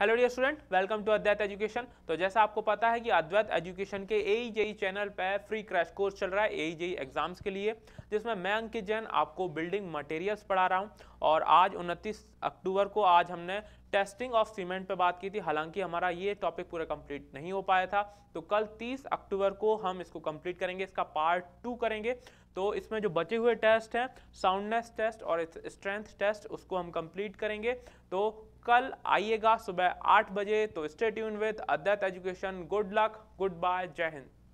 hello dear student welcome to Advait education तो जैसा आपको पता है कि अद्वैत एजुकेशन के ए जेई चैनल पर फ्री क्रैश कोर्स चल रहा है ए जेई एग्जाम्स के लिए जिसमें मैं अंकित जैन आपको बिल्डिंग मटेरियल्स पढ़ा रहा हूँ और आज 29 अक्टूबर को आज हमने टेस्टिंग ऑफ सीमेंट पे बात की थी हालांकि हमारा ये टॉपिक पूरा कंप्लीट नहीं हो पाया था तो कल 30 अक्टूबर को हम इसको कंप्लीट करेंगे इसका पार्ट टू करेंगे तो इसमें जो बचे हुए टेस्ट हैं साउंडनेस टेस्ट और स्ट्रेंथ टेस्ट उसको हम कंप्लीट करेंगे तो कल आइएगा सुबह आठ बजे तो stay tune with Advait education good luck goodbye जय हिंद